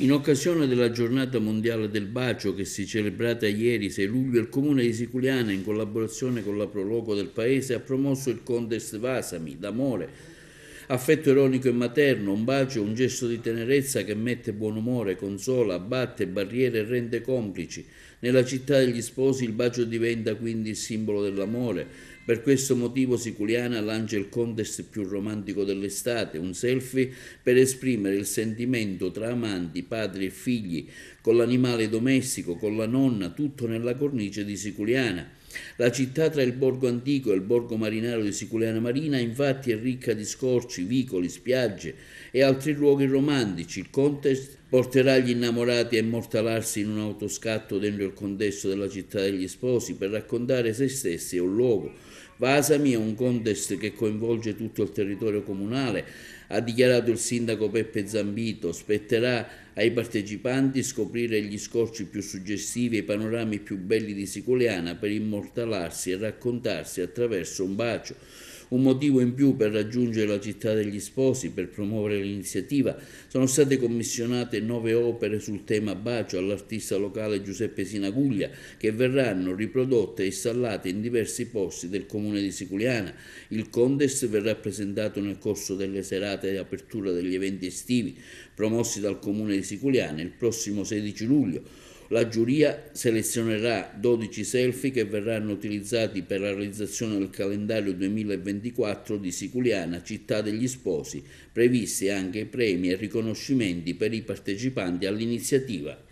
In occasione della giornata mondiale del bacio che si è celebrata ieri 6 luglio, il comune di Siculiana in collaborazione con la Proloco del Paese ha promosso il contest Vasami d'amore affetto ironico e materno, un bacio, un gesto di tenerezza che mette buon umore, consola, abbatte barriere e rende complici. Nella città degli sposi il bacio diventa quindi il simbolo dell'amore. Per questo motivo Siculiana lancia il contest più romantico dell'estate, un selfie per esprimere il sentimento tra amanti, padri e figli, con l'animale domestico, con la nonna, tutto nella cornice di Siculiana. La città tra il borgo antico e il borgo marinaro di Siculiana Marina infatti è ricca di scorci, vicoli, spiagge e altri luoghi romantici. Il contest Porterà gli innamorati a immortalarsi in un autoscatto dentro il contesto della città degli sposi per raccontare se stessi e un luogo. Vasami è un contest che coinvolge tutto il territorio comunale, ha dichiarato il sindaco Peppe Zambito. Spetterà ai partecipanti scoprire gli scorci più suggestivi e i panorami più belli di Siculiana per immortalarsi e raccontarsi attraverso un bacio un motivo in più per raggiungere la città degli sposi, per promuovere l'iniziativa. Sono state commissionate nove opere sul tema bacio all'artista locale Giuseppe Sinaguglia, che verranno riprodotte e installate in diversi posti del comune di Siculiana. Il contest verrà presentato nel corso delle serate di apertura degli eventi estivi promossi dal comune di Siculiana il prossimo 16 luglio. La giuria selezionerà 12 selfie che verranno utilizzati per la realizzazione del calendario 2024 di Siculiana, città degli sposi, previsti anche premi e riconoscimenti per i partecipanti all'iniziativa.